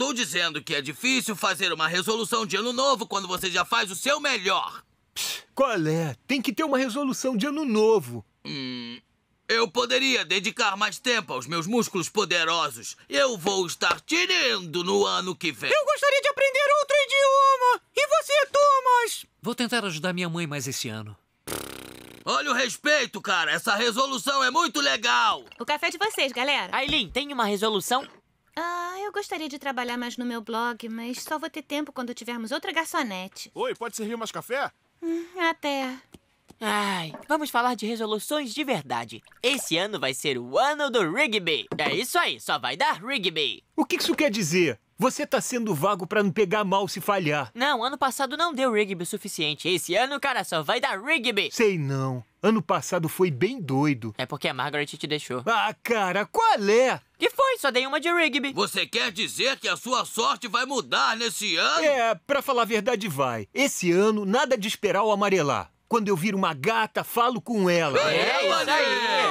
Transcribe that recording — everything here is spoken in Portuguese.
Estou dizendo que é difícil fazer uma resolução de ano novo quando você já faz o seu melhor. qual é? Tem que ter uma resolução de ano novo. Hum, eu poderia dedicar mais tempo aos meus músculos poderosos. Eu vou estar tirando no ano que vem. Eu gostaria de aprender outro idioma. E você, Thomas? Vou tentar ajudar minha mãe mais esse ano. Olha o respeito, cara. Essa resolução é muito legal. O café é de vocês, galera. Aileen, tem uma resolução eu gostaria de trabalhar mais no meu blog, mas só vou ter tempo quando tivermos outra garçonete. Oi, pode servir mais café? Hum, até. Ai, vamos falar de resoluções de verdade. Esse ano vai ser o ano do rugby. É isso aí, só vai dar rugby. O que isso quer dizer? Você tá sendo vago para não pegar mal se falhar. Não, ano passado não deu rugby o suficiente. Esse ano, cara, só vai dar rugby. Sei não. Ano passado foi bem doido. É porque a Margaret te deixou. Ah, cara, qual é? Que foi? Só dei uma de Rigby. Você quer dizer que a sua sorte vai mudar nesse ano? É, pra falar a verdade, vai. Esse ano, nada de esperar o amarelar. Quando eu vir uma gata, falo com ela. É, é isso aí!